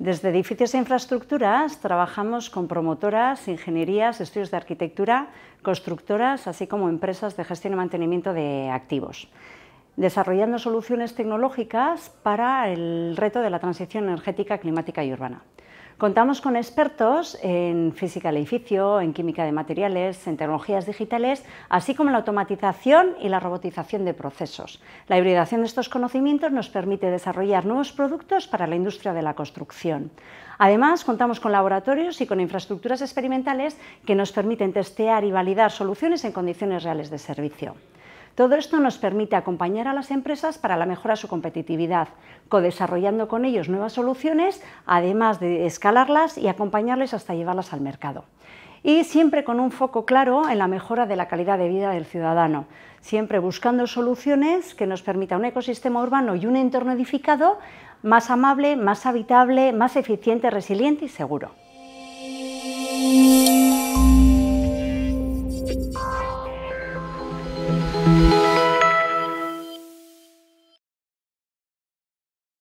Desde edificios e infraestructuras trabajamos con promotoras, ingenierías, estudios de arquitectura, constructoras, así como empresas de gestión y mantenimiento de activos, desarrollando soluciones tecnológicas para el reto de la transición energética, climática y urbana. Contamos con expertos en física del edificio, en química de materiales, en tecnologías digitales, así como en la automatización y la robotización de procesos. La hibridación de estos conocimientos nos permite desarrollar nuevos productos para la industria de la construcción. Además, contamos con laboratorios y con infraestructuras experimentales que nos permiten testear y validar soluciones en condiciones reales de servicio. Todo esto nos permite acompañar a las empresas para la mejora de su competitividad, co-desarrollando con ellos nuevas soluciones, además de escalarlas y acompañarles hasta llevarlas al mercado y siempre con un foco claro en la mejora de la calidad de vida del ciudadano, siempre buscando soluciones que nos permitan un ecosistema urbano y un entorno edificado más amable, más habitable, más eficiente, resiliente y seguro.